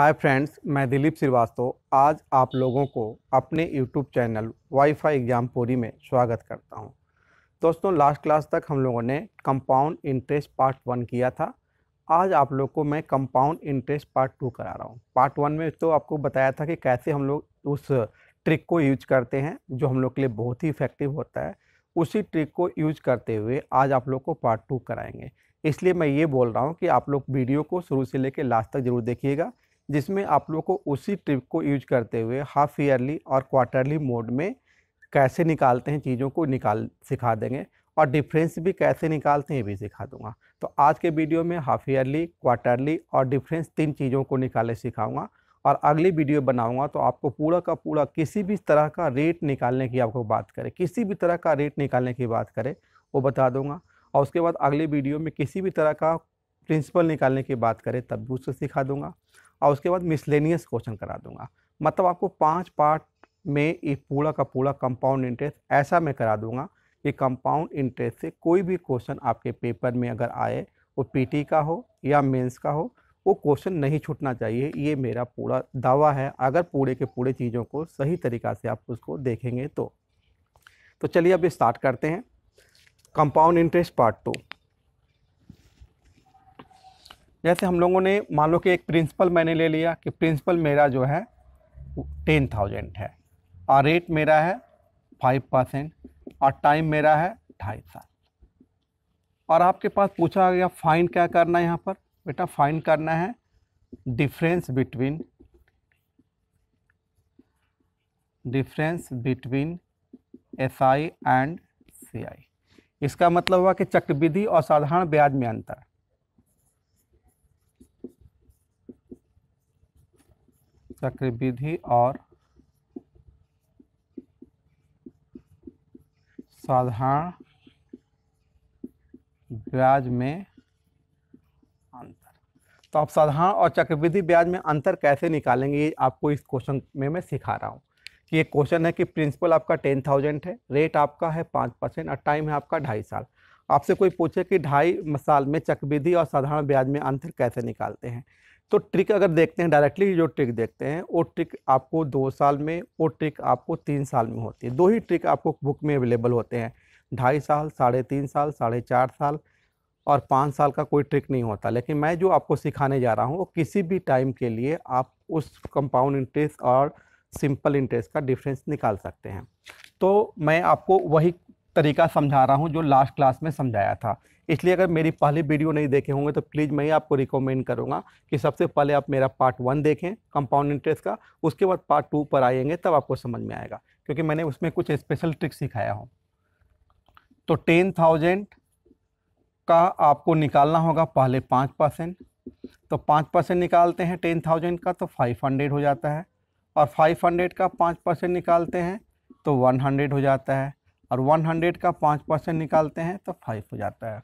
Hi friends मैं दिलीप श्रीवास्तव आज आप लोगों को अपने यूट्यूब चैनल वाईफाई एग्ज़ाम पूरी में स्वागत करता हूं। दोस्तों लास्ट क्लास तक हम लोगों ने कंपाउंड इंटरेस्ट पार्ट वन किया था आज आप लोग को मैं कंपाउंड इंटरेस्ट पार्ट टू करा रहा हूं। पार्ट वन में तो आपको बताया था कि कैसे हम लोग उस ट्रिक को यूज करते हैं जो हम लोग के लिए बहुत ही इफेक्टिव होता है उसी ट्रिक को यूज करते हुए आज आप लोग को पार्ट टू कराएंगे इसलिए मैं ये बोल रहा हूँ कि आप लोग वीडियो को शुरू से लेकर लास्ट तक जरूर देखिएगा जिसमें आप लोग को उसी ट्रिक को यूज करते हुए हाफ ईयरली और क्वार्टरली मोड में कैसे निकालते हैं चीज़ों को निकाल सिखा देंगे और डिफरेंस भी कैसे निकालते हैं ये भी सिखा दूंगा तो आज के वीडियो में हाफ ईयरली क्वार्टरली और डिफरेंस तीन चीज़ों को निकाले सिखाऊंगा और अगली वीडियो बनाऊंगा तो आपको पूरा का पूरा किसी भी तरह का रेट निकालने की आपको बात करें किसी भी तरह का रेट निकालने की बात करें वो बता दूंगा और उसके बाद अगले वीडियो में किसी भी तरह का प्रिंसिपल निकालने की बात करें तब भी उससे सिखा दूंगा और उसके बाद मिसलेनियस क्वेश्चन करा दूंगा मतलब आपको पाँच पार्ट में ये पूरा का पूरा कंपाउंड इंटरेस्ट ऐसा मैं करा दूंगा कि कंपाउंड इंटरेस्ट से कोई भी क्वेश्चन आपके पेपर में अगर आए वो पीटी का हो या मेंस का हो वो क्वेश्चन नहीं छूटना चाहिए ये मेरा पूरा दावा है अगर पूरे के पूरे चीज़ों को सही तरीक़ा से आप उसको देखेंगे तो तो चलिए अब स्टार्ट करते हैं कंपाउंड इंटरेस्ट पार्ट टू जैसे हम लोगों ने मान लो कि एक प्रिंसिपल मैंने ले लिया कि प्रिंसिपल मेरा जो है टेन थाउजेंड है और रेट मेरा है फाइव परसेंट और टाइम मेरा है ढाई साल और आपके पास पूछा गया फ़ाइन क्या करना है यहाँ पर बेटा फ़ाइन करना है difference between difference between S I and C I इसका मतलब हुआ कि चक्रविधि और साधारण ब्याज में अंतर चक्रविधि और साधारण ब्याज में अंतर तो आप साधारण और चक्रवृद्धि ब्याज में अंतर कैसे निकालेंगे ये आपको इस क्वेश्चन में मैं सिखा रहा हूँ कि ये क्वेश्चन है कि प्रिंसिपल आपका टेन थाउजेंड है रेट आपका है पाँच परसेंट और टाइम है आपका ढाई साल आपसे कोई पूछे कि ढाई साल में चक्रवृद्धि और साधारण ब्याज में अंतर कैसे निकालते हैं तो ट्रिक अगर देखते हैं डायरेक्टली जो ट्रिक देखते हैं वो ट्रिक आपको दो साल में वो ट्रिक आपको तीन साल में होती है दो ही ट्रिक आपको बुक में अवेलेबल होते हैं ढाई साल साढ़े तीन साल साढ़े चार साल और पाँच साल का कोई ट्रिक नहीं होता लेकिन मैं जो आपको सिखाने जा रहा हूँ वो किसी भी टाइम के लिए आप उस कंपाउंड इंटरेस्ट और सिंपल इंटरेस्ट का डिफरेंस निकाल सकते हैं तो मैं आपको वही तरीका समझा रहा हूँ जो लास्ट क्लास में समझाया था इसलिए अगर मेरी पहली वीडियो नहीं देखे होंगे तो प्लीज़ मैं ही आपको रिकमेंड करूँगा कि सबसे पहले आप मेरा पार्ट वन देखें कंपाउंड इंटरेस्ट का उसके बाद पार्ट टू पर आएंगे तब आपको समझ में आएगा क्योंकि मैंने उसमें कुछ स्पेशल ट्रिक सिखाया हूँ तो टेन थाउजेंड का आपको निकालना होगा पहले पाँच परसेंट तो पाँच परसेंट निकालते हैं टेन थाउजेंड का तो फाइव हंड्रेड हो जाता है और फाइव हंड्रेड का पाँच परसेंट निकालते हैं तो वन हंड्रेड हो जाता है और वन हंड्रेड का पाँच परसेंट निकालते हैं तो फाइव हो जाता है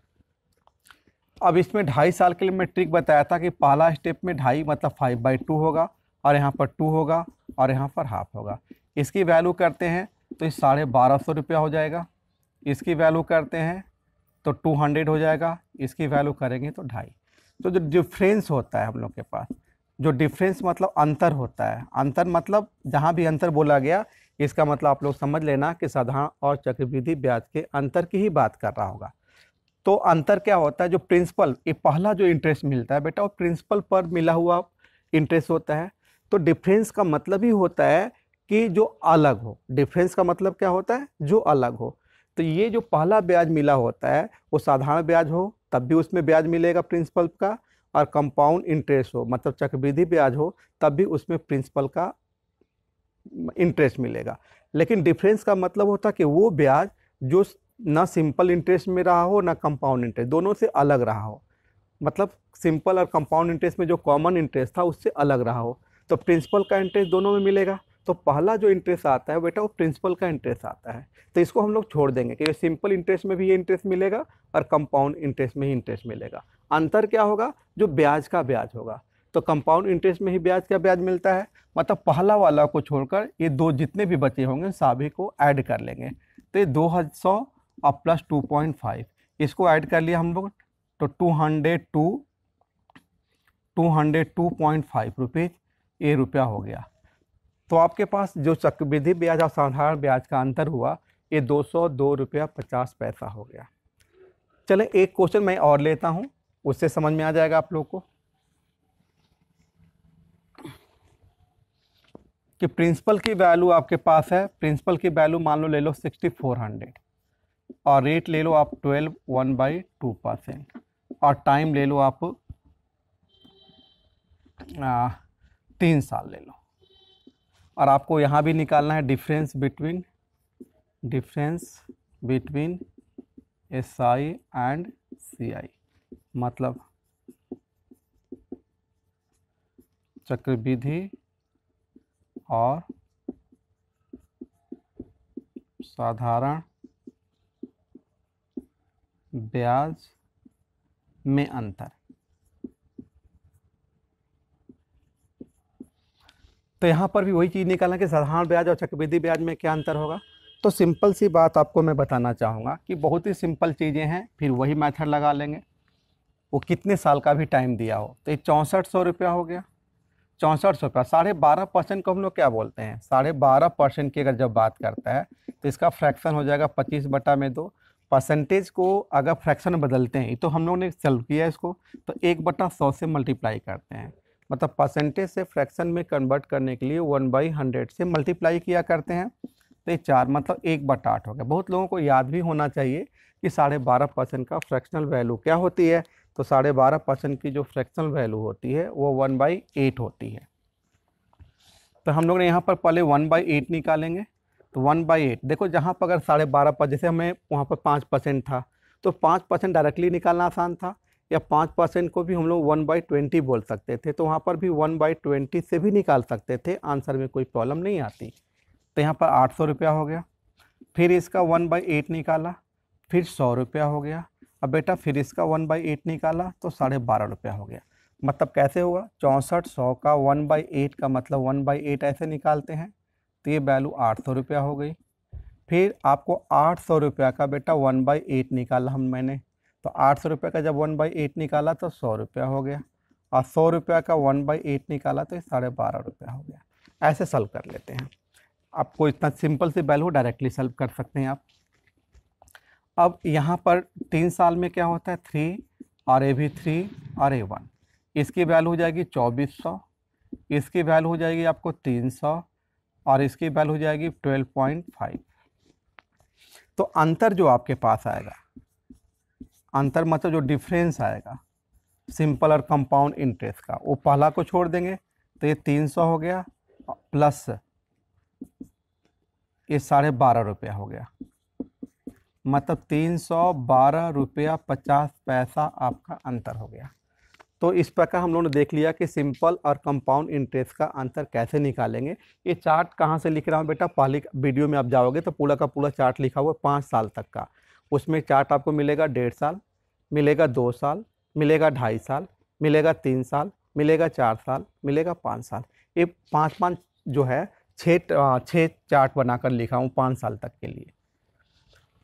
अब इसमें ढाई साल के लिए मैं ट्रिक बताया था कि पहला स्टेप में ढाई मतलब फाइव बाई टू होगा और यहाँ पर टू होगा और यहाँ पर हाफ होगा इसकी वैल्यू करते हैं तो ये साढ़े बारह सौ रुपया हो जाएगा इसकी वैल्यू करते हैं तो टू हंड्रेड हो जाएगा इसकी वैल्यू करेंगे तो ढाई तो जो डिफ्रेंस होता है हम लोग के पास जो डिफरेंस मतलब अंतर होता है अंतर मतलब जहाँ भी अंतर बोला गया इसका मतलब आप लोग समझ लेना कि साधारण और चक्रविधि ब्याज के अंतर की ही बात कर रहा होगा तो अंतर क्या होता है जो प्रिंसिपल ये पहला जो इंटरेस्ट मिलता है बेटा वो प्रिंसिपल पर मिला हुआ इंटरेस्ट होता है तो डिफरेंस का मतलब ही होता है कि जो अलग हो डिफरेंस का मतलब क्या होता है जो अलग हो तो ये जो पहला ब्याज मिला होता है वो साधारण ब्याज हो तब भी उसमें ब्याज मिलेगा प्रिंसिपल का और कंपाउंड इंटरेस्ट हो मतलब चक्रवृद्धि ब्याज हो तब भी उसमें प्रिंसिपल का इंटरेस्ट मिलेगा लेकिन डिफरेंस का मतलब होता है कि वो ब्याज जो ना सिंपल इंटरेस्ट में रहा हो ना कंपाउंड इंटरेस्ट दोनों से अलग रहा हो मतलब सिंपल और कंपाउंड इंटरेस्ट में जो कॉमन इंटरेस्ट था उससे अलग रहा हो तो प्रिंसिपल का इंटरेस्ट दोनों में मिलेगा तो पहला जो इंटरेस्ट आता है बेटा वो प्रिंसिपल का इंटरेस्ट आता है तो इसको हम लोग छोड़ देंगे क्योंकि सिंपल इंटरेस्ट में भी ये इंटरेस्ट मिलेगा और कंपाउंड इंटरेस्ट में ही इंटरेस्ट मिलेगा अंतर क्या होगा जो ब्याज का ब्याज होगा तो कंपाउंड इंटरेस्ट में ही ब्याज का ब्याज मिलता है मतलब पहला वाला को छोड़कर ये दो जितने भी बचे होंगे सभी को ऐड कर लेंगे तो ये दो सौ और प्लस टू पॉइंट फाइव इसको ऐड कर लिया हम लोग तो two hundred two two hundred two point five rupees ये रुपया हो गया तो आपके पास जो चक्रवृद्धि ब्याज और साधारण ब्याज का अंतर हुआ ये दो सौ दो रुपया पचास पैसा हो गया चले एक क्वेश्चन मैं और लेता हूँ उससे समझ में आ जाएगा आप लोग को कि प्रिंसिपल की वैल्यू आपके पास है प्रिंसिपल की वैल्यू मान लो ले लो सिक्सटी फोर हंड्रेड और रेट ले लो आप twelve one by two percent और टाइम ले लो आप आ, तीन साल ले लो और आपको यहाँ भी निकालना है difference between difference between S I and C I मतलब चक्रविधि और साधारण ब्याज में अंतर तो यहाँ पर भी वही चीज़ निकालना कि साधारण ब्याज और चक्रवृद्धि ब्याज में क्या अंतर होगा तो सिंपल सी बात आपको मैं बताना चाहूँगा कि बहुत ही सिंपल चीज़ें हैं फिर वही मेथड लगा लेंगे वो कितने साल का भी टाइम दिया हो तो ये चौंसठ सौ रुपया हो गया चौंसठ सौ रुपया साढ़े बारह परसेंट को हम लोग क्या बोलते हैं साढ़े बारह परसेंट की अगर जब बात करता है तो इसका फ्रैक्शन हो जाएगा पच्चीस बटा में दो परसेंटेज को अगर फ्रैक्शन बदलते हैं तो हम लोगों ने सॉल्व किया इसको तो एक बटा सौ से मल्टीप्लाई करते हैं मतलब परसेंटेज से फ्रैक्शन में कन्वर्ट करने के लिए वन बाई हंड्रेड से मल्टीप्लाई किया करते हैं तो ये चार मतलब एक बटा आठ हो गया बहुत लोगों को याद भी होना चाहिए कि साढ़े बारह परसेंट का फ्रैक्शनल वैल्यू क्या होती है तो साढ़े बारह परसेंट की जो फ्रैक्शनल वैल्यू होती है वो वन बाई एट होती है तो हम लोग ने यहाँ पर पहले वन बाई एट निकालेंगे तो वन बाई एट देखो जहाँ पर अगर साढ़े बारह पर जैसे हमें वहाँ पर पाँच परसेंट था तो पाँच परसेंट डायरेक्टली निकालना आसान था या पाँच परसेंट को भी हम लोग वन बाई ट्वेंटी बोल सकते थे तो वहाँ पर भी वन बाई ट्वेंटी से भी निकाल सकते थे आंसर में कोई प्रॉब्लम नहीं आती तो यहाँ पर आठ सौ रुपया हो गया फिर इसका वन बाई एट निकाला फिर सौ रुपया हो गया अब बेटा फिर इसका वन बाई एट निकाला तो साढ़े बारह रुपया हो गया मतलब कैसे हुआ चौंसठ सौ का वन बाई एट का मतलब वन बाई एट ऐसे निकालते हैं तो ये वैल्यू आठ सौ रुपया हो गई फिर आपको आठ सौ रुपया का बेटा वन बाई एट निकाला हम मैंने तो आठ सौ रुपये का जब वन बाई एट निकाला तो सौ रुपया हो गया और सौ रुपया का वन बाई एट निकाला तो साढ़े बारह रुपया हो गया ऐसे सल्व कर लेते हैं आपको इतना सिंपल सी वैल्यू डायरेक्टली सल्व कर सकते हैं आप अब यहाँ पर तीन साल में क्या होता है थ्री और ए भी थ्री और ए वन इसकी वैल्यू हो जाएगी चौबीस सौ इसकी वैल्यू हो जाएगी आपको तीन सौ और इसकी वैल्यू हो जाएगी 12.5 तो अंतर जो आपके पास आएगा अंतर मतलब जो डिफरेंस आएगा सिंपल और कंपाउंड इंटरेस्ट का वो पहला को छोड़ देंगे तो ये तीन सौ हो गया प्लस ये साढ़े बारह रुपया हो गया मतलब तीन सौ बारह रुपया पचास पैसा आपका अंतर हो गया तो इस प्रकार हम लोगों ने देख लिया कि सिंपल और कंपाउंड इंटरेस्ट का आंसर कैसे निकालेंगे ये चार्ट कहाँ से लिख रहा हूँ बेटा पहली वीडियो में आप जाओगे तो पूरा का पूरा चार्ट लिखा हुआ है पाँच साल तक का उसमें चार्ट आपको मिलेगा डेढ़ साल मिलेगा दो साल मिलेगा ढाई साल मिलेगा तीन साल मिलेगा चार साल मिलेगा पाँच साल ये पाँच पाँच जो है छः छः चार्ट बनाकर लिखा हूँ पाँच साल तक के लिए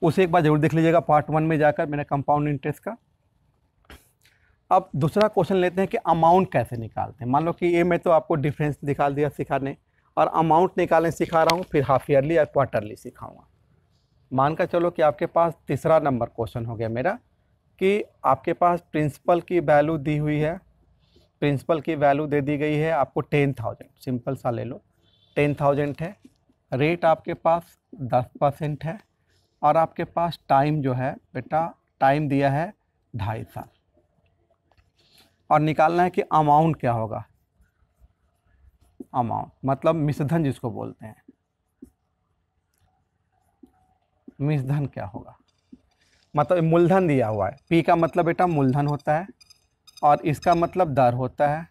उसे एक बार ज़रूर देख लीजिएगा पार्ट वन में जाकर मैंने कंपाउंड इंटरेस्ट का अब दूसरा क्वेश्चन लेते हैं कि अमाउंट कैसे निकालते हैं मान लो कि ए में तो आपको डिफरेंस निकाल दिया सिखाने और अमाउंट निकालने सिखा रहा हूँ फिर हाफ ईयरली या क्वार्टरली सिखाऊंगा मान कर चलो कि आपके पास तीसरा नंबर क्वेश्चन हो गया मेरा कि आपके पास प्रिंसिपल की वैल्यू दी हुई है प्रिंसिपल की वैल्यू दे दी गई है आपको टेन थाउजेंड सिंपल सा ले लो टेन थाउजेंड है रेट आपके पास दस परसेंट है और आपके पास टाइम जो है बेटा टाइम दिया है ढाई साल और निकालना है कि अमाउंट क्या होगा अमाउंट मतलब मिसधन जिसको बोलते हैं मिसधन क्या होगा मतलब मूलधन दिया हुआ है पी का मतलब बेटा मूलधन होता है और इसका मतलब दर होता है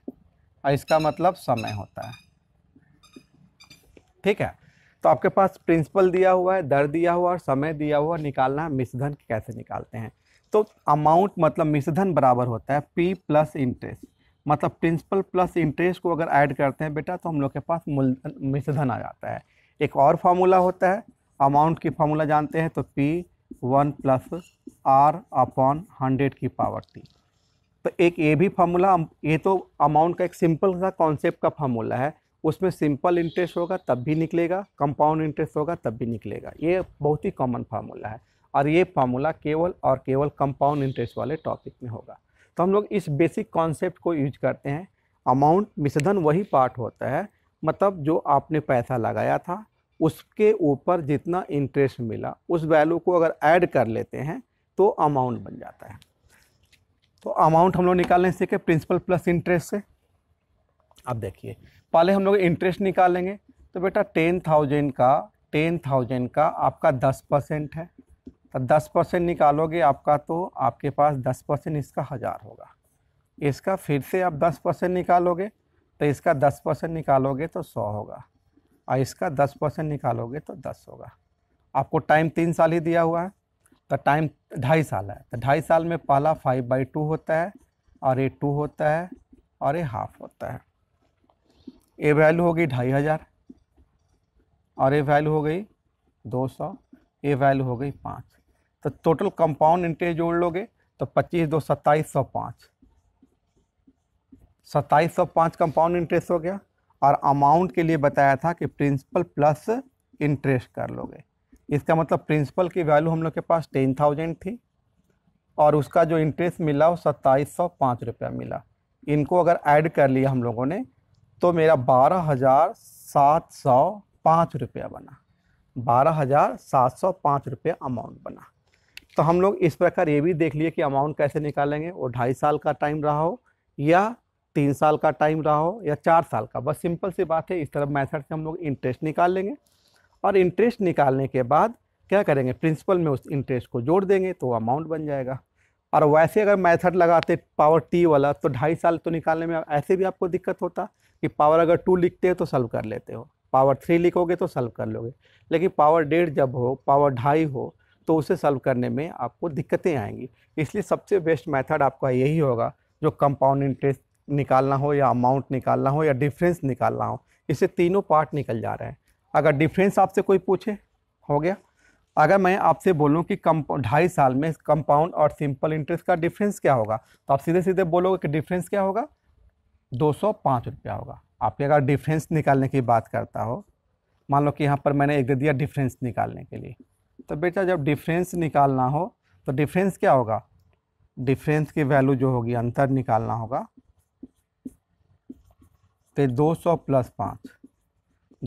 और इसका मतलब समय होता है ठीक है तो आपके पास प्रिंसिपल दिया हुआ है दर दिया हुआ और समय दिया हुआ निकालना है मिसधन कैसे निकालते हैं तो अमाउंट मतलब मिश्रधन बराबर होता है पी प्लस इंटरेस्ट मतलब प्रिंसिपल प्लस इंटरेस्ट को अगर ऐड करते हैं बेटा तो हम लोग के पास मूल मिश्रधन आ जाता है एक और फार्मूला होता है अमाउंट की फार्मूला जानते हैं तो P one plus R upon hundred की पावर टी तो एक ये भी फार्मूला ये तो अमाउंट का एक सिंपल सा कॉन्सेप्ट का फार्मूला है उसमें सिंपल इंटरेस्ट होगा तब भी निकलेगा कंपाउंड इंटरेस्ट होगा तब भी निकलेगा ये बहुत ही कॉमन फार्मूला है और ये फार्मूला केवल और केवल कंपाउंड इंटरेस्ट वाले टॉपिक में होगा तो हम लोग इस बेसिक कॉन्सेप्ट को यूज करते हैं अमाउंट मिशन वही पार्ट होता है मतलब जो आपने पैसा लगाया था उसके ऊपर जितना इंटरेस्ट मिला उस वैल्यू को अगर ऐड कर लेते हैं तो अमाउंट बन जाता है तो अमाउंट हम लोग निकालने सीखे प्रिंसिपल प्लस इंटरेस्ट से अब देखिए पहले हम लोग इंटरेस्ट निकालेंगे तो बेटा टेन थाउजेंड का टेन थाउजेंड का आपका दस परसेंट है तो दस परसेंट निकालोगे आपका तो आपके पास दस परसेंट इसका हज़ार होगा इसका फिर से आप दस परसेंट निकालोगे तो इसका दस परसेंट निकालोगे तो सौ होगा और इसका दस परसेंट निकालोगे तो दस होगा आपको टाइम तीन साल ही दिया हुआ है तो टाइम ढाई साल है तो ढाई साल में पहला फाइव बाई टू होता है और ये टू होता है और ये हाफ होता है ए वैल्यू होगी ढाई हज़ार और ए वैल्यू हो गई दो सौ ए वैल्यू हो गई पाँच तो टोटल कंपाउंड इंटरेस्ट जोड़ लोगे तो पच्चीस दो सत्ताईस सौ पाँच सत्ताईस सौ पाँच कंपाउंड इंटरेस्ट हो गया और अमाउंट के लिए बताया था कि प्रिंसिपल प्लस इंटरेस्ट कर लोगे इसका मतलब प्रिंसिपल की वैल्यू हम लोग के पास टेन थाउजेंड थी और उसका जो इंटरेस्ट मिला वो सत्ताईस सौ पाँच रुपया मिला इनको अगर ऐड कर लिया हम लोगों ने तो मेरा बारह हज़ार सात सौ पाँच रुपया बना बारह हज़ार सात सौ पाँच रुपया अमाउंट बना तो हम लोग इस प्रकार ये भी देख लिए कि अमाउंट कैसे निकालेंगे वो ढाई साल का टाइम रहा हो या तीन साल का टाइम रहा हो या चार साल का बस सिंपल सी बात है इस तरह मैथड से हम लोग इंटरेस्ट निकाल लेंगे और इंटरेस्ट निकालने के बाद क्या करेंगे प्रिंसिपल में उस इंटरेस्ट को जोड़ देंगे तो अमाउंट बन जाएगा और वैसे अगर मैथड लगाते पावर टी वाला तो ढाई साल तो निकालने में ऐसे भी आपको दिक्कत होता कि पावर अगर टू लिखते हो तो सल्व कर लेते हो पावर थ्री लिखोगे तो सल्व कर लोगे लेकिन पावर डेढ़ जब हो पावर ढाई हो तो उसे सॉल्व करने में आपको दिक्कतें आएंगी इसलिए सबसे बेस्ट मेथड आपका यही होगा जो कंपाउंड इंटरेस्ट निकालना हो या अमाउंट निकालना हो या डिफरेंस निकालना हो इससे तीनों पार्ट निकल जा रहे हैं अगर डिफरेंस आपसे कोई पूछे हो गया अगर मैं आपसे बोलूं कि कम ढाई साल में कंपाउंड और सिंपल इंटरेस्ट का डिफरेंस क्या होगा तो आप सीधे सीधे बोलोगे कि डिफरेंस क्या होगा दो सौ पाँच रुपया होगा आपके अगर डिफरेंस निकालने की बात करता हो मान लो कि यहाँ पर मैंने एक दे दिया डिफरेंस निकालने के लिए तो बेटा जब डिफरेंस निकालना हो तो डिफरेंस क्या होगा डिफरेंस की वैल्यू जो होगी अंतर निकालना होगा तो दो सौ प्लस पाँच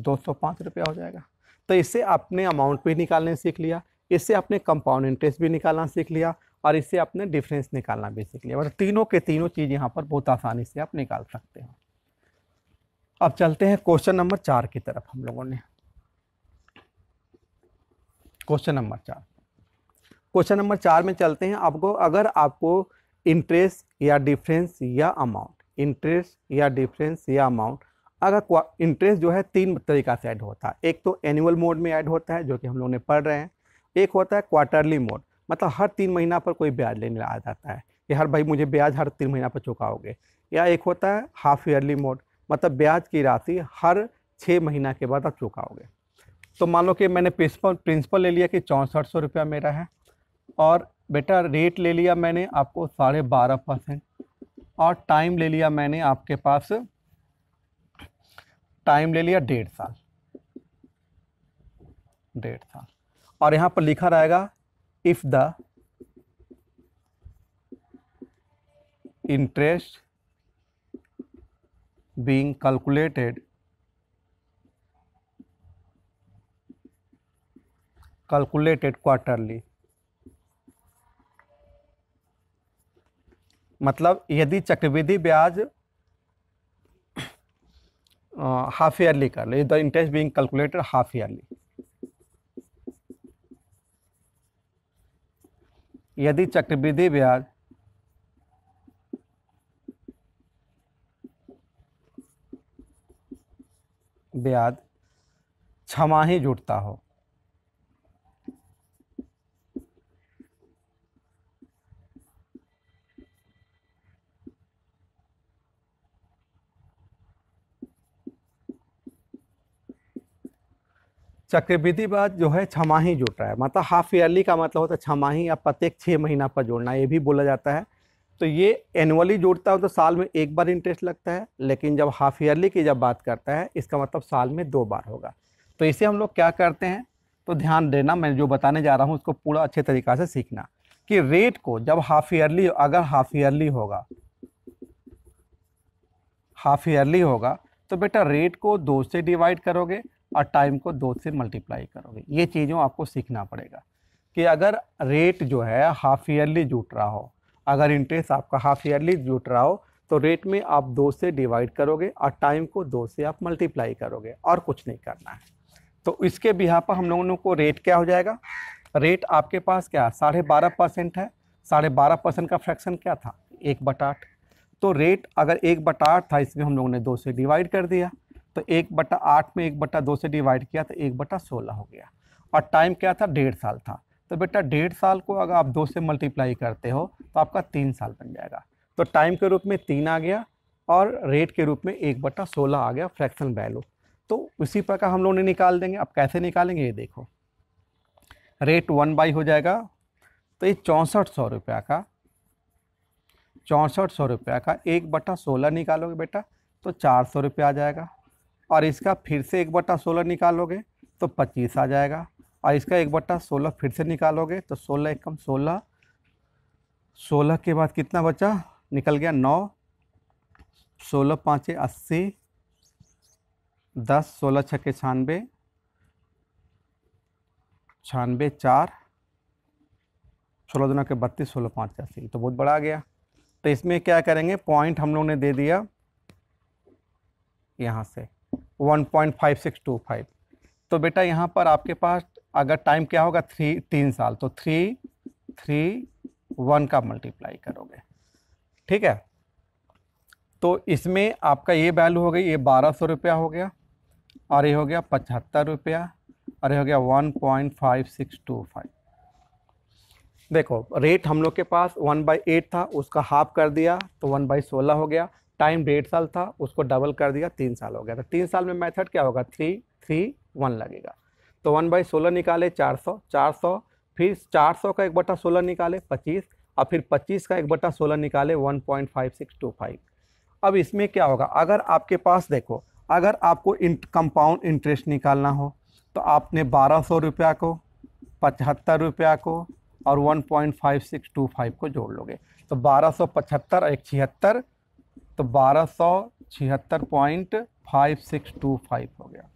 दो सौ पाँच रुपया हो जाएगा तो इससे आपने अमाउंट भी निकालने सीख लिया इससे आपने कंपाउंड इंटरेस्ट भी निकालना सीख लिया और इससे आपने डिफरेंस निकालना भी सीख लिया मतलब तीनों के तीनों चीज़ यहाँ पर बहुत आसानी से आप निकाल सकते हो अब चलते हैं क्वेश्चन नंबर चार की तरफ हम लोगों ने क्वेश्चन नंबर चार क्वेश्चन नंबर चार में चलते हैं आपको अगर आपको इंटरेस्ट या डिफरेंस या अमाउंट इंटरेस्ट या डिफरेंस या अमाउंट अगर इंटरेस्ट जो है तीन तरीका से ऐड होता है एक तो एनुअल मोड में ऐड होता है जो कि हम लोग ने पढ़ रहे हैं एक होता है क्वार्टरली मोड मतलब हर तीन महीना पर कोई ब्याज लेने आ जाता है कि हर भाई मुझे ब्याज हर तीन महीना पर चुकाओगे या एक होता है हाफ ईयरली मोड मतलब ब्याज की राशि हर छः महीना के बाद आप चुकाओगे तो मान लो कि मैंने प्रिंसिपल प्रिंसिपल ले लिया कि चौंसठ सौ रुपया मेरा है और बेटा रेट ले लिया मैंने आपको साढ़े बारह परसेंट और टाइम ले लिया मैंने आपके पास टाइम ले लिया डेढ़ साल डेढ़ साल और यहाँ पर लिखा रहेगा if the interest being calculated calculated quarterly मतलब यदि चक्रवृद्धि ब्याज हाफ ईयरली कर लो the interest being calculated half yearly यदि चक्रवृद्धि ब्याज ब्याज छमाही जुटता हो चक्रवृद्धि ब्याज जो है छमाही जुट रहा है मतलब हाफ ईयरली का मतलब होता है छमाही या प्रत्येक छः महीना पर जोड़ना ये भी बोला जाता है तो ये एनुअली जुड़ता है तो साल में एक बार इंटरेस्ट लगता है लेकिन जब हाफ ईयरली की जब बात करता है इसका मतलब साल में दो बार होगा तो इसे हम लोग क्या करते हैं तो ध्यान देना मैं जो बताने जा रहा हूँ उसको पूरा अच्छे तरीक़ा से सीखना कि रेट को जब हाफ ईयरली अगर हाफ ईयरली होगा हाफ ईयरली होगा तो बेटा रेट को दो से डिवाइड करोगे और टाइम को दो से मल्टीप्लाई करोगे ये चीज़ों आपको सीखना पड़ेगा कि अगर रेट जो है हाफ ईयरली जुट रहा हो अगर इंटरेस्ट आपका हाफ ईयरली जुट रहा हो तो रेट में आप दो से डिवाइड करोगे और टाइम को दो से आप मल्टीप्लाई करोगे और कुछ नहीं करना है तो इसके बिहा पर हम लोगों को रेट क्या हो जाएगा रेट आपके पास क्या साढ़े बारह परसेंट है साढ़े बारह परसेंट का फ्रैक्शन क्या था एक बटाट तो रेट अगर एक बटाट था इसमें हम लोगों ने दो से डिवाइड कर दिया तो एक बटा आठ में एक बटा दो से डिवाइड किया तो एक बटा सोलह हो गया और टाइम क्या था डेढ़ साल था तो बेटा डेढ़ साल को अगर आप दो से मल्टीप्लाई करते हो तो आपका तीन साल बन जाएगा तो टाइम के रूप में तीन आ गया और रेट के रूप में एक बटा सोलह आ गया फ्रैक्शन वैल्यू तो उसी प्रकार हम लोग ने निकाल देंगे अब कैसे निकालेंगे ये देखो रेट वन बाई हो जाएगा तो ये चौंसठ सौ रुपया का चौंसठ सौ रुपया का एक बटा सोलह निकालोगे बेटा तो चार सौ रुपया आ जाएगा और इसका फिर से एक बट्टा सोलह निकालोगे तो पच्चीस आ जाएगा और इसका एक बट्टा सोलह फिर से निकालोगे तो सोलह एक कम सोलह सोलह के बाद कितना बचा निकल गया नौ सोलह पाँच अस्सी दस सोलह छः के छानबे छानबे चार सोलह दोनों के बत्तीस सोलह पाँच अस्सी तो बहुत बड़ा आ गया तो इसमें क्या करेंगे पॉइंट हम लोग ने दे दिया यहाँ से 1.5625 तो बेटा यहाँ पर आपके पास अगर टाइम क्या होगा थ्री तीन साल तो थ्री थ्री वन का मल्टीप्लाई करोगे ठीक है तो इसमें आपका ये वैल्यू हो गई ये बारह सौ रुपया हो गया और ये हो गया पचहत्तर रुपया और ये हो गया one point five six two five देखो रेट हम लोग के पास वन बाई एट था उसका हाफ कर दिया तो वन बाई सोलह हो गया टाइम डेढ़ साल था उसको डबल कर दिया तीन साल हो गया तो तीन साल में मेथड क्या होगा थ्री थ्री वन लगेगा तो वन बाई सोलह निकाले चार सौ चार सौ फिर चार सौ का एक बटा सोलह निकाले पच्चीस और फिर पच्चीस का एक बटा सोलह निकाले one point five six two five अब इसमें क्या होगा अगर आपके पास देखो अगर आपको कंपाउंड इंटरेस्ट निकालना हो तो आपने बारह सौ रुपया को पचहत्तर रुपया को और one point five six two five को जोड़ लोगे तो बारह सौ पचहत्तर एक छिहत्तर तो बारह सौ छिहत्तर point five six two five हो गया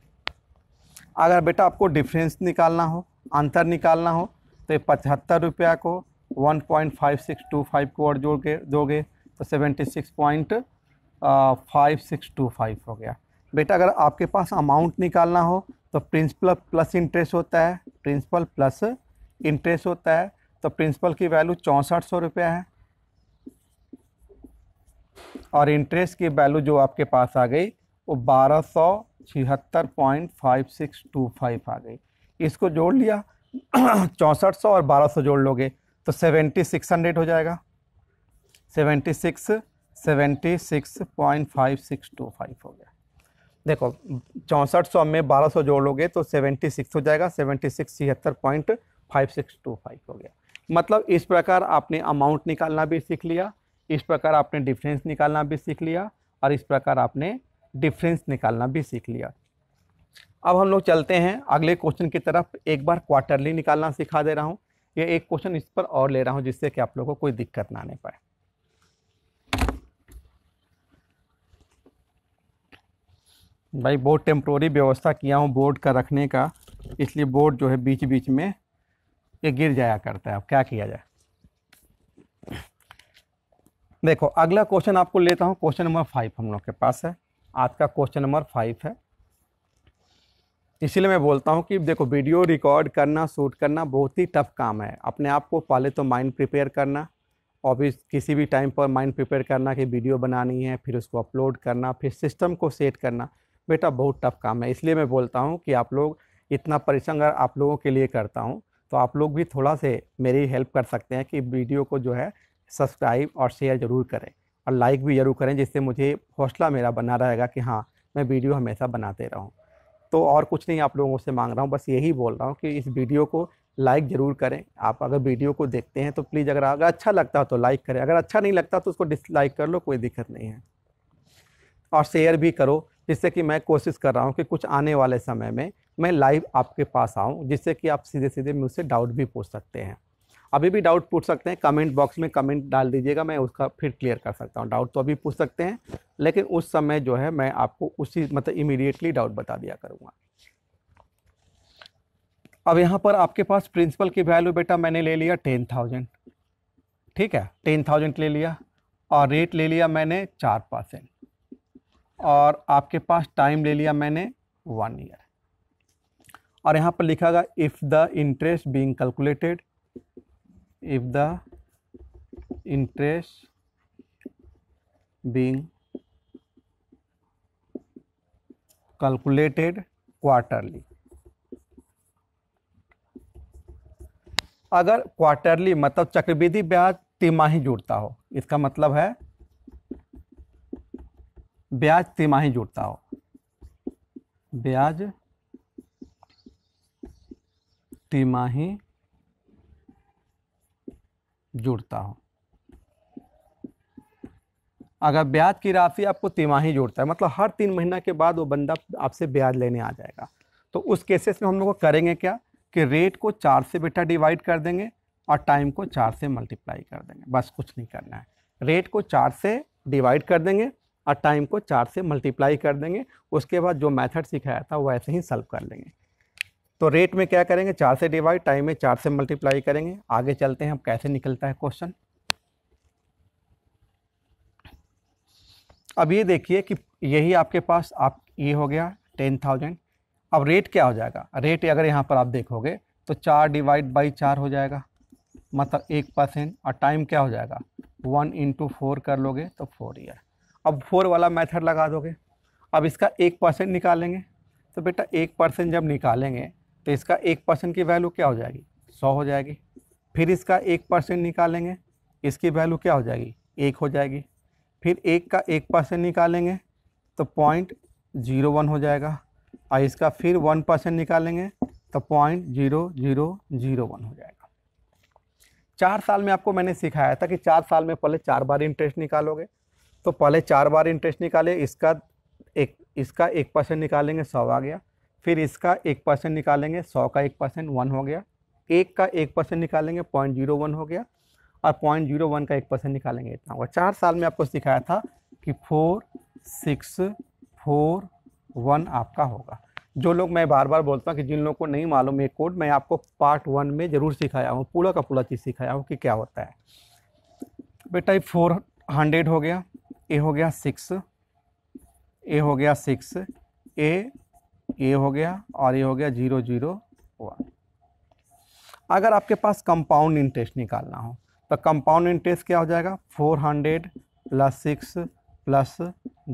अगर बेटा आपको डिफरेंस निकालना हो अंतर निकालना हो तो ये पचहत्तर रुपया को one point five six two five को और जोड़ के दोगे तो seventy six point five six two five हो गया बेटा अगर आपके पास अमाउंट निकालना हो तो प्रिंसिपल प्लस इंटरेस्ट होता है प्रिंसिपल प्लस इंटरेस्ट होता है तो प्रिंसिपल की वैल्यू चौंसठ सौ रुपया है और इंटरेस्ट की वैल्यू जो आपके पास आ गई वो बारह सौ छिहत्तर point five six two five आ गई इसको जोड़ लिया चौंसठ सौ और बारह सौ जोड़ लोगे तो सेवेंटी सिक्स हंड्रेड हो जाएगा seventy six seventy six point five six two five हो गया देखो चौंसठ सौ में बारह सौ जोड़ लोगे तो सेवेंटी सिक्स हो जाएगा सेवेंटी सिक्स छिहत्तर point five six two five हो गया मतलब इस प्रकार आपने अमाउंट निकालना भी सीख लिया इस प्रकार आपने डिफरेंस निकालना भी सीख लिया और इस प्रकार आपने डिफरेंस निकालना भी सीख लिया अब हम लोग चलते हैं अगले क्वेश्चन की तरफ एक बार क्वार्टरली निकालना सिखा दे रहा हूँ ये एक क्वेश्चन इस पर और ले रहा हूँ जिससे कि आप लोगों को कोई दिक्कत ना आने पाए भाई बहुत टेम्प्रोरी व्यवस्था किया हूँ बोर्ड का रखने का इसलिए बोर्ड जो है बीच बीच में ये गिर जाया करता है अब क्या किया जाए देखो अगला क्वेश्चन आपको लेता हूँ क्वेश्चन नंबर फाइव हम लोग के पास है आज का क्वेश्चन नंबर फाइव है इसीलिए मैं बोलता हूँ कि देखो वीडियो रिकॉर्ड करना शूट करना बहुत ही टफ काम है अपने आप को पहले तो माइंड प्रिपेयर करना और भी किसी भी टाइम पर माइंड प्रिपेयर करना कि वीडियो बनानी है फिर उसको अपलोड करना फिर सिस्टम को सेट करना बेटा बहुत टफ काम है इसलिए मैं बोलता हूँ कि आप लोग इतना परिश्रम अगर आप लोगों के लिए करता हूँ तो आप लोग भी थोड़ा से मेरी हेल्प कर सकते हैं कि वीडियो को जो है सब्सक्राइब और शेयर ज़रूर करें और लाइक भी ज़रूर करें जिससे मुझे हौसला मेरा बना रहेगा कि हाँ मैं वीडियो हमेशा बनाते रहूँ तो और कुछ नहीं आप लोगों से मांग रहा हूँ बस यही बोल रहा हूँ कि इस वीडियो को लाइक ज़रूर करें आप अगर वीडियो को देखते हैं तो प्लीज़ अगर अगर अच्छा लगता हो तो लाइक करें अगर अच्छा नहीं लगता तो उसको डिसलाइक कर लो कोई दिक्कत नहीं है और शेयर भी करो जिससे कि मैं कोशिश कर रहा हूँ कि कुछ आने वाले समय में मैं लाइव आपके पास आऊँ जिससे कि आप सीधे सीधे मुझसे डाउट भी पूछ सकते हैं अभी भी डाउट पूछ सकते हैं कमेंट बॉक्स में कमेंट डाल दीजिएगा मैं उसका फिर क्लियर कर सकता हूँ डाउट तो अभी पूछ सकते हैं लेकिन उस समय जो है मैं आपको उसी मतलब इमीडिएटली डाउट बता दिया करूँगा अब यहाँ पर आपके पास प्रिंसिपल की वैल्यू बेटा मैंने ले लिया टेन थाउजेंड ठीक है टेन थाउजेंड ले लिया और रेट ले लिया मैंने चार परसेंट और आपके पास टाइम ले लिया मैंने वन ईयर और यहाँ पर लिखा गया if the interest being calculated if the interest being calculated quarterly अगर क्वार्टरली मतलब चक्रवृद्धि ब्याज तिमाही जुड़ता हो इसका मतलब है ब्याज तिमाही जुड़ता हो ब्याज तिमाही जुड़ता हो अगर ब्याज की राशि आपको तिमाही जोड़ता है मतलब हर तीन महीना के बाद वो बंदा आपसे ब्याज लेने आ जाएगा तो उस केसेस में हम लोग करेंगे क्या कि रेट को चार से बेटा डिवाइड कर देंगे और टाइम को चार से मल्टीप्लाई कर देंगे बस कुछ नहीं करना है रेट को चार से डिवाइड कर देंगे और टाइम को चार से मल्टीप्लाई कर देंगे उसके बाद जो मैथड सिखाया था वो वैसे ही सल्व कर लेंगे तो रेट में क्या करेंगे चार से डिवाइड टाइम में चार से मल्टीप्लाई करेंगे आगे चलते हैं अब कैसे निकलता है क्वेश्चन अब ये देखिए कि यही आपके पास आप ये हो गया टेन थाउजेंड अब रेट क्या हो जाएगा रेट अगर यहाँ पर आप देखोगे तो चार डिवाइड बाई चार हो जाएगा मतलब एक परसेंट और टाइम क्या हो जाएगा वन इंटू फोर कर लोगे तो फोर ईयर अब फोर वाला मेथड लगा दोगे अब इसका एक परसेंट निकालेंगे तो बेटा एक परसेंट जब निकालेंगे तो इसका एक परसेंट की वैल्यू क्या हो जाएगी सौ हो जाएगी फिर इसका एक परसेंट निकालेंगे इसकी वैल्यू क्या हो जाएगी एक हो जाएगी फिर एक का एक परसेंट निकालेंगे तो पॉइंट जीरो वन हो जाएगा और इसका फिर वन परसेंट निकालेंगे तो point zero zero zero one हो जाएगा चार साल में आपको मैंने सिखाया था कि चार साल में पहले चार बार इंटरेस्ट निकालोगे तो पहले चार बार इंटरेस्ट निकाले इसका एक इसका एक परसेंट निकालेंगे सौ आ गया फिर इसका एक परसेंट निकालेंगे सौ का एक परसेंट वन हो गया एक का एक परसेंट निकालेंगे पॉइंट जीरो वन हो गया और पॉइंट जीरो वन का एक परसेंट निकालेंगे इतना होगा चार साल में आपको सिखाया था कि फोर सिक्स फोर वन आपका होगा जो लोग मैं बार बार बोलता हूँ कि जिन लोगों को नहीं मालूम ये कोड मैं आपको पार्ट वन में ज़रूर सिखाया हूँ पूरा का पूरा चीज़ सिखाया हूँ कि क्या होता है बेटा ये फोर हंड्रेड हो गया ए हो गया सिक्स ए हो गया सिक्स ए ए हो गया और ये हो गया जीरो जीरो वन अगर आपके पास कंपाउंड इंटरेस्ट निकालना हो तो कंपाउंड इंटरेस्ट क्या हो जाएगा four hundred plus six plus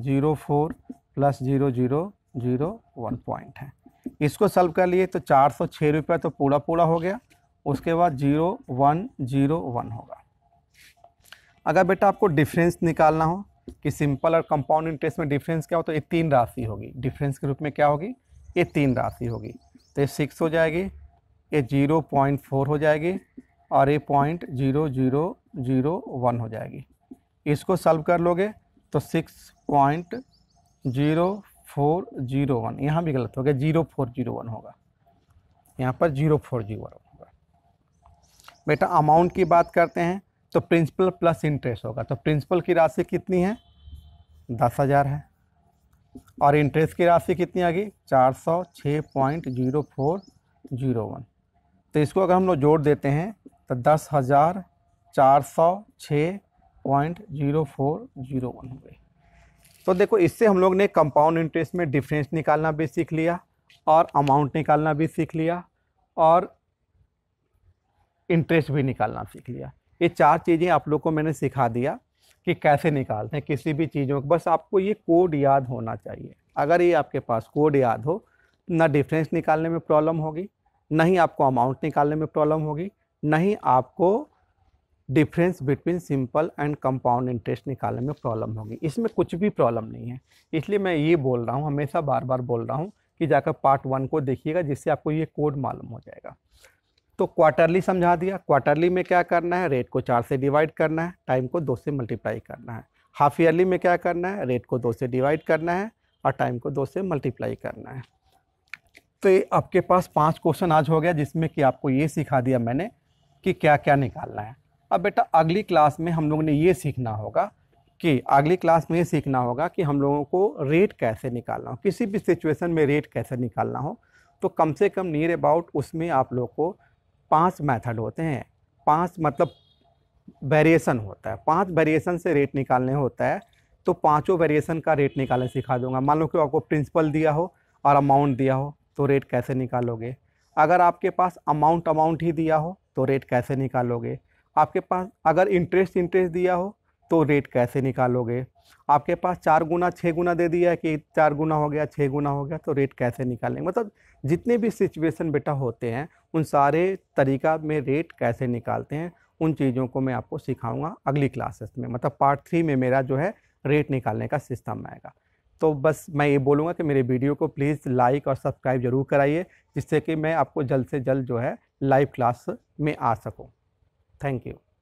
zero four plus zero zero zero one point है इसको सल्व कर लिए तो चार सौ छः रुपये तो पूरा पूरा हो गया उसके बाद जीरो वन जीरो वन होगा अगर बेटा आपको डिफरेंस निकालना हो कि सिंपल और कंपाउंड इंटरेस्ट में डिफरेंस क्या हो तो ये तीन राशि होगी डिफरेंस के रूप में क्या होगी ये तीन राशि होगी तो ये सिक्स हो जाएगी ये जीरो पॉइंट फोर हो जाएगी और ये point zero zero zero one हो जाएगी इसको सॉल्व कर लोगे तो six point zero four zero one यहाँ भी गलत हो गया जीरो फोर जीरो वन होगा यहाँ पर जीरो फोर जीरो वन होगा बेटा अमाउंट की बात करते हैं तो प्रिंसिपल प्लस इंटरेस्ट होगा तो प्रिंसिपल की राशि कितनी है दस हज़ार है और इंटरेस्ट की राशि कितनी आ गई चार सौ छः point zero four zero one तो इसको अगर हम लोग जोड़ देते हैं तो दस हज़ार चार सौ छः point zero four zero one हो गई तो देखो इससे हम लोग ने कंपाउंड इंटरेस्ट में डिफरेंस निकालना भी सीख लिया और अमाउंट निकालना भी सीख लिया और इंटरेस्ट भी निकालना सीख लिया ये चार चीज़ें आप लोग को मैंने सिखा दिया कि कैसे निकालते हैं किसी भी चीज़ों को बस आपको ये कोड याद होना चाहिए अगर ये आपके पास कोड याद हो ना डिफरेंस निकालने में प्रॉब्लम होगी ना ही आपको अमाउंट निकालने में प्रॉब्लम होगी ना ही आपको difference between simple and compound interest निकालने में प्रॉब्लम होगी इसमें कुछ भी प्रॉब्लम नहीं है इसलिए मैं ये बोल रहा हूँ हमेशा बार बार बोल रहा हूँ कि जाकर पार्ट वन को देखिएगा जिससे आपको ये कोड मालूम हो जाएगा तो क्वार्टरली समझा दिया क्वार्टरली में क्या करना है रेट को चार से डिवाइड करना है टाइम को दो से मल्टीप्लाई करना है हाफ ईयरली में क्या करना है रेट को दो से डिवाइड करना है और टाइम को दो से मल्टीप्लाई करना है तो आपके पास पांच क्वेश्चन आज हो गया जिसमें कि आपको ये सिखा दिया मैंने कि क्या क्या निकालना है अब बेटा अगली क्लास में हम लोगों ने ये सीखना होगा कि अगली क्लास में ये सीखना होगा कि हम लोगों को रेट कैसे निकालना हो किसी भी सिचुएशन में रेट कैसे निकालना हो तो कम से कम नियर अबाउट उसमें आप लोग को पांच मेथड होते हैं पांच मतलब वेरिएशन होता है पांच वेरिएशन से रेट निकालने होता है तो पांचों वेरिएशन का रेट निकालना सिखा दूंगा मान लो कि आपको प्रिंसिपल दिया हो और अमाउंट दिया हो तो रेट कैसे निकालोगे अगर आपके पास अमाउंट अमाउंट ही दिया हो तो रेट कैसे निकालोगे आपके पास अगर इंटरेस्ट इंटरेस्ट दिया हो तो रेट कैसे निकालोगे आपके पास चार गुना छः गुना दे दिया है कि चार गुना हो गया छः गुना हो गया तो रेट कैसे निकालेंगे मतलब जितने भी सिचुएशन बेटा होते हैं उन सारे तरीका में रेट कैसे निकालते हैं उन चीज़ों को मैं आपको सिखाऊंगा अगली क्लासेस में मतलब पार्ट थ्री में मेरा जो है रेट निकालने का सिस्टम आएगा तो बस मैं ये बोलूँगा कि मेरे वीडियो को प्लीज़ लाइक और सब्सक्राइब जरूर कराइए जिससे कि मैं आपको जल्द से जल्द जो है लाइव क्लास में आ सकूँ थैंक यू